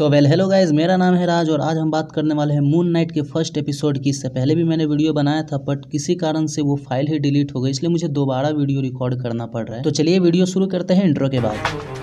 so well hello guys मेरा नाम है राज और आज हम बात करने वाले हैं मून नाइट के फर्स्ट एपिसोड की इससे पहले भी मैंने वीडियो बनाया था बट किसी कारण से वो फाइल ही डिलीट हो गई इसलिए मुझे दोबारा वीडियो रिकॉर्ड करना पड़ रहा है तो चलिए वीडियो शुरू करते हैं इंट्रो के बाद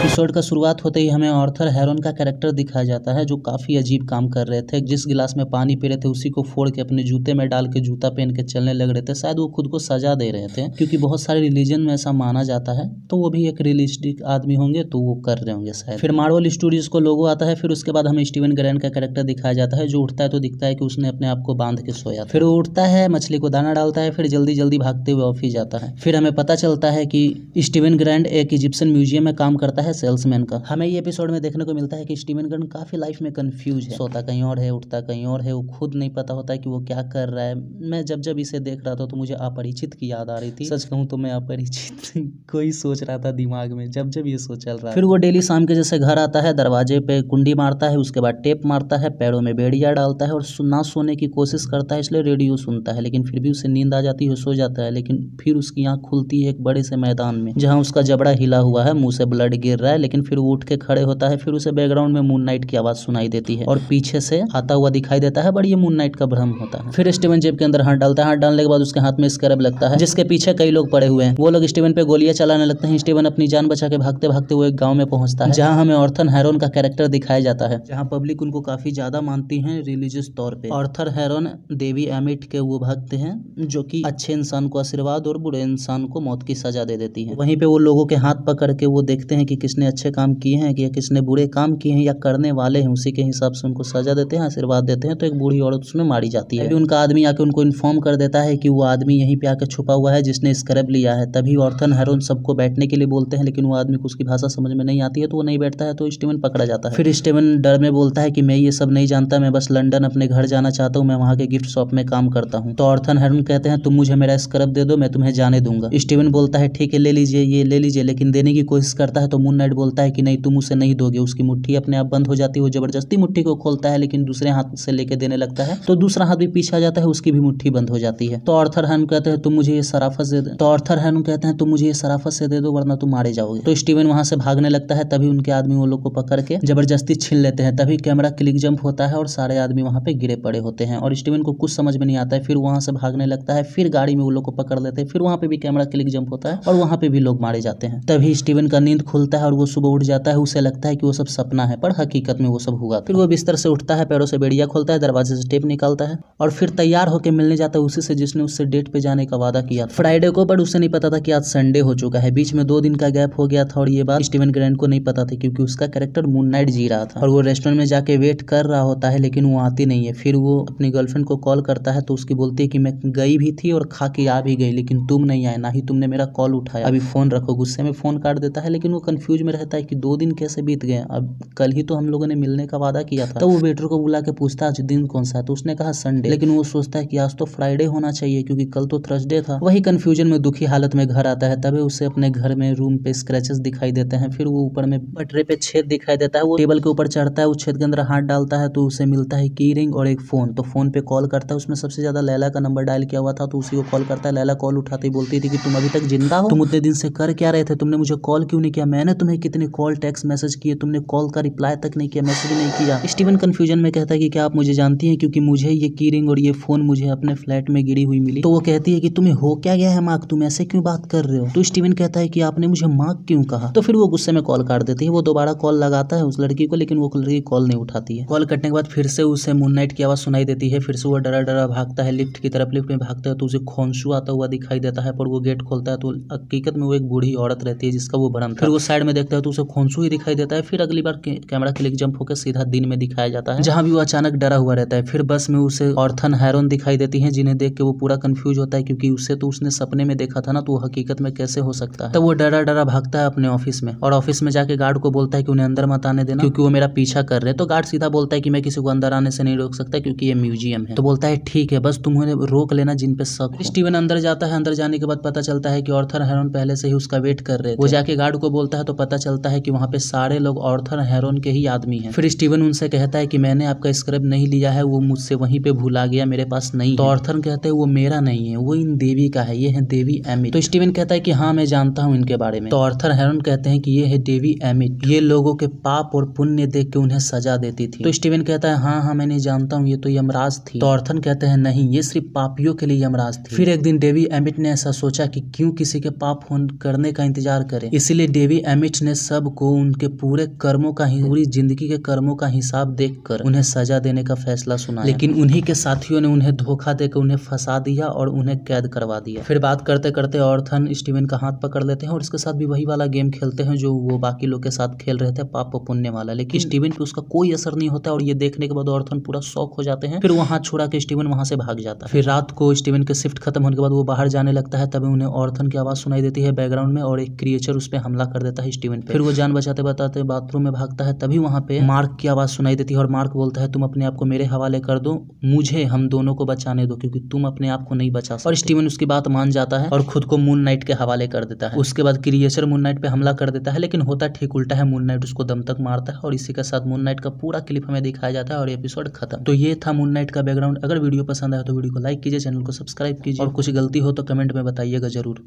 एपिसोड का शुरुआत होते ही हमें ऑर्थर हैरोन का कैरेक्टर दिखाया जाता है जो काफ़ी अजीब काम कर रहे थे जिस गिलास में पानी पी रहे थे उसी को फोड़ के अपने जूते में डाल के जूता पहन के चलने लग रहे थे शायद वो खुद को सजा दे रहे थे क्योंकि बहुत सारे रिलीजन में ऐसा माना जाता है तो वो भी एक रियलिस्टिक आदमी होंगे तो वो कर रहे होंगे शायद फिर मार्वल स्टूडियोज को लोगो आता है फिर उसके बाद हमें स्टीवन ग्रैंड का कैरेक्टर दिखाया जाता है जो उठता है तो दिखता है कि उसने अपने आप को बांध के सोया फिर वो उठता है मछली को दाना डालता है फिर जल्दी जल्दी भागते हुए ऑफिस जाता है फिर हमें पता चलता है कि स्टीवन ग्रैंड एक इजिप्शियन म्यूजियम में काम करता है सेल्समैन का हमें ये एपिसोड में देखने को मिलता है कि स्टीवन गन काफ़ी लाइफ में कंफ्यूज है सोता कहीं और है उठता कहीं और है वो खुद नहीं पता होता है कि वो क्या कर रहा है मैं जब जब इसे देख रहा था तो मुझे अपरिचित की याद आ रही थी सच कहूँ तो मैं अपरिचित को ही सोच रहा था दिमाग में जब जब ये सोच चल रहा फिर वो डेली शाम के जैसे घर आता है दरवाजे पे कुंडी मारता है उसके बाद टेप मारता है पैरों में बेड़िया डालता है और ना सोने की कोशिश करता है इसलिए रेडियो सुनता है लेकिन फिर भी उसे नींद आ जाती है सो जाता है लेकिन फिर उसकी आँख खुलती है एक बड़े से मैदान में जहाँ उसका जबड़ा हिला हुआ है मुंह से ब्लड गिर गिर रहा है लेकिन फिर वो उठ के खड़े होता है फिर उसे बैकग्राउंड में मून नाइट की आवाज सुनाई देती है और पीछे से आता हुआ दिखाई देता है बट ये मून नाइट का भ्रम होता है फिर स्टीवन जेब के अंदर हाथ डालता है हाथ डालने के बाद उसके हाथ में स्क्रब लगता है जिसके पीछे कई लोग पड़े हुए हैं वो लोग स्टीवन पे गोलियां चलाने लगते हैं स्टीवन अपनी जान बचा के भागते भागते वो एक गाँव में पहुंचता है जहाँ हमें ऑर्थन हैरोन का कैरेक्टर दिखाया जाता है जहाँ पब्लिक उनको काफी ज्यादा मानती है रिलीजियस तौर पर ऑर्थर हैरोन देवी एमिट के वो भक्त हैं जो कि अच्छे इंसान को आशीर्वाद और बुरे इंसान को मौत की सजा दे देती है वहीं पे वो लोगों के हाथ पकड़ के वो देखते हैं कि किसने अच्छे काम किए हैं कि या किसने बुरे काम किए हैं या करने वाले हैं उसी के हिसाब से उनको सजा देते हैं आशीर्वाद देते हैं तो एक बूढ़ी औरत उसमें मारी जाती है उनका आदमी आके उनको इन्फॉर्म कर देता है कि वो आदमी यहीं पे आके छुपा हुआ है जिसने स्क्रब लिया है तभी ऑर्थन हरोन सबको बैठने के लिए बोलते हैं लेकिन वो आदमी को उसकी भाषा समझ में नहीं आती है तो वो नहीं बैठता है तो स्टीवन पकड़ा जाता है फिर स्टीवन डर में बोलता है कि मैं ये सब नहीं जानता मैं बस लंडन अपने घर जाना चाहता हूँ मैं वहाँ के गिफ्ट शॉप में काम करता हूँ तो ऑर्थन हरन कहते हैं तुम मुझे मेरा स्क्रब दे दो मैं तुम्हें जाने दूंगा स्टीवन बोलता है ठीक है ले लीजिए ये ले लीजिए लेकिन देने की कोशिश करता है तो मुन नेड बोलता है कि नहीं तुम उसे नहीं दोगे उसकी मुट्ठी अपने आप बंद हो जाती है वो जबरदस्ती मुट्ठी को खोलता है लेकिन दूसरे हाथ से लेके देने लगता है तो दूसरा हाथ भी पीछे आ जाता है उसकी भी मुठ्ठी बंद हो जाती है तो ऑर्थर हैन कहते हैं तुम मुझे ये सराफत से दे तो ऑर्थर हैन कहते हैं तुम मुझे ये सराफत से दे दो वरना तुम मारे जाओगे तो स्टीवन वहां से भागने लगता है तभी उनके आदमी वो लोग को पकड़ के जबरदस्ती छीन लेते हैं तभी कैमरा क्लिक जंप होता है और सारे आदमी वहां पे गिरे पड़े होते हैं और स्टीवन को कुछ समझ में नहीं आता है फिर वहां से भागने लगता है फिर गाड़ी में वो लोग को पकड़ लेते हैं फिर वहां पे भी कैमरा क्लिक जंप होता है और वहां पे भी लोग मारे जाते हैं तभी स्टीवन का नींद खुलता है और वो सुबह उठ जाता है उसे लगता है कि वो सब सपना है पर हकीकत में वो सब हुआ फिर वो बिस्तर से उठता है पैरों से बेड़िया खोलता है दरवाजे से टेप निकालता है और फिर तैयार होकर मिलने जाता है उसी से जिसने उससे डेट पे जाने का वादा किया फ्राइडे को पर उसे नहीं पता था कि आज संडे हो चुका है बीच में दो दिन का गैप हो गया था और ये बात स्टीवन ग्रैंड को नहीं पता था क्योंकि उसका कैरेक्टर मून नाइट जी रहा था और वो रेस्टोरेंट में जाके वेट कर रहा होता है लेकिन वो आती नहीं है फिर वो अपनी गर्लफ्रेंड को कॉल करता है तो उसकी बोलती है कि मैं गई भी थी और खा के आ भी गई लेकिन तुम नहीं आए ना ही तुमने मेरा कॉल उठाया अभी फोन रखो गुस्से में फोन काट देता है लेकिन वो कंफ्यूज कंफ्यूज में रहता है कि दो दिन कैसे बीत गए अब कल ही तो हम लोगों ने मिलने का वादा किया था तो वो वेटर को बुला के पूछता आज दिन कौन सा है तो उसने कहा संडे लेकिन वो सोचता है कि आज तो फ्राइडे होना चाहिए क्योंकि कल तो थर्सडे था वही कंफ्यूजन में दुखी हालत में घर आता है तभी उसे अपने घर में रूम पे स्क्रेचेस दिखाई देते हैं फिर वो ऊपर में पटरे पे छेद दिखाई देता है वो टेबल के ऊपर चढ़ता है उस छेद के अंदर हाथ डालता है तो उसे मिलता है की रिंग और एक फोन तो फोन पे कॉल करता है उसमें सबसे ज्यादा लैला का नंबर डायल किया हुआ था तो उसी को कॉल करता है लैला कॉल उठाते बोलती थी कि तुम अभी तक जिंदा हो तुम उतने दिन से कर क्या रहे थे तुमने मुझे कॉल क्यों नहीं किया मैंने तुम तुम्हें कितने कॉल टेक्स मैसेज किए तुमने कॉल का रिप्लाई तक नहीं किया मैसेज नहीं किया स्टीवन कन्फ्यूजन में कहता है कि क्या आप मुझे जानती हैं क्योंकि मुझे ये की रिंग और ये फोन मुझे अपने फ्लैट में गिरी हुई मिली तो वो कहती है कि तुम्हें हो क्या गया है मार्क तुम ऐसे क्यों बात कर रहे हो तो स्टीवन कहता है कि आपने मुझे मार्क क्यों कहा तो फिर वो गुस्से में कॉल काट देती है वो दोबारा कॉल लगाता है उस लड़की को लेकिन वो लड़की कॉल नहीं उठाती है कॉल कटने के बाद फिर से उसे मून नाइट की आवाज सुनाई देती है फिर से वो डरा डरा भागता है लिफ्ट की तरफ लिफ्ट में भागता है तो उसे खोनसू आता हुआ दिखाई देता है पर वो गेट खोलता है तो हकीकत में वो एक बूढ़ी औरत रहती है जिसका वो भरम फिर वो साइड में देखता है तो उसे खोसू ही दिखाई देता है फिर अगली बार कैमरा क्लिक जंप होकर सीधा दिन में दिखाया जाता है जहां भी वो अचानक डरा हुआ रहता है फिर बस में उसे ऑर्थन हैरोन दिखाई देती है जिन्हें देख के वो पूरा कंफ्यूज होता है क्योंकि उसे तो उसने सपने में देखा था ना तो हकीकत में कैसे हो सकता है तब वो डरा डरा भागता है अपने ऑफिस में और ऑफिस में जाके गार्ड को बोलता है कि उन्हें अंदर मत आने देना क्योंकि वो मेरा पीछा कर रहे तो गार्ड सीधा बोलता है कि मैं किसी को अंदर आने से नहीं रोक सकता क्योंकि ये म्यूजियम है तो बोलता है ठीक है बस तुम उन्हें रोक लेना जिन पे सब स्टीवन अंदर जाता है अंदर जाने के बाद पता चलता है कि ऑर्थर हेरोन पहले से ही उसका वेट कर रहे वो जाके गार्ड को बोलता है तो पता पता चलता है कि वहाँ पे सारे लोग ऑर्थर हैरोन के ही आदमी हैं फिर स्टीवन उनसे कहता है कि मैंने आपका स्क्रब नहीं लिया है वो मुझसे वहीं पे भूला गया मेरे पास नहीं तो ऑर्थर कहते हैं वो मेरा नहीं है वो इन देवी का है ये है देवी एमिट तो स्टीवन कहता है की हाँ मैं जानता हूँ इनके बारे में तो ऑर्थर हैरोन कहते हैं की ये है देवी एमिट ये लोगों के पाप और पुण्य देख के उन्हें सजा देती थी तो स्टीवन कहता है हाँ हाँ मैं नहीं जानता हूँ ये तो यमराज थी तो ऑर्थन कहते हैं नहीं ये सिर्फ पापियों के लिए यमराज थी फिर एक दिन डेवी एमिट ने ऐसा सोचा कि क्यों किसी के पाप करने का इंतजार करें इसीलिए डेवी एमिट भीष्मिष्ट ने सबको उनके पूरे कर्मों का पूरी जिंदगी के कर्मों का हिसाब देखकर उन्हें सजा देने का फैसला सुना लेकिन उन्हीं के साथियों ने उन्हें धोखा देकर उन्हें फंसा दिया और उन्हें कैद करवा दिया फिर बात करते करते ऑर्थन स्टीवन का हाथ पकड़ लेते हैं और इसके साथ भी वही वाला गेम खेलते हैं जो वो बाकी लोग के साथ खेल रहे थे पाप पुण्य वाला लेकिन स्टीवन पे उसका कोई असर नहीं होता और ये देखने के बाद ऑर्थन पूरा शौक हो जाते हैं फिर वहां छोड़ा के स्टीवन वहां से भाग जाता है फिर रात को स्टीवन के शिफ्ट खत्म होने के बाद वो बाहर जाने लगता है तभी उन्हें ऑर्थन की आवाज सुनाई देती है बैकग्राउंड में और एक क्रिएचर उस पर हमला कर देता है स्टीवन फिर वो जान बचाते बताते बाथरूम में भागता है तभी वहाँ पे मार्क की आवाज़ सुनाई देती है और मार्क बोलता है तुम अपने आप को मेरे हवाले कर दो मुझे हम दोनों को बचाने दो क्योंकि तुम अपने आप को नहीं बचा सकते और स्टीवन उसकी बात मान जाता है और खुद को मून नाइट के हवाले कर देता है उसके बाद क्रिएचर मून नाइट पे हमला कर देता है लेकिन होता ठीक उल्टा है मून नाइट उसको दम तक मारता है और इसी के साथ मून नाइट का पूरा क्लिप हमें दिखाया जाता है और एपिसोड खत्म तो ये था मून नाइट का बैकग्राउंड अगर वीडियो पसंद आया तो वीडियो को लाइक कीजिए चैनल को सब्सक्राइब कीजिए और कुछ गलती हो तो कमेंट में बताइएगा जरूर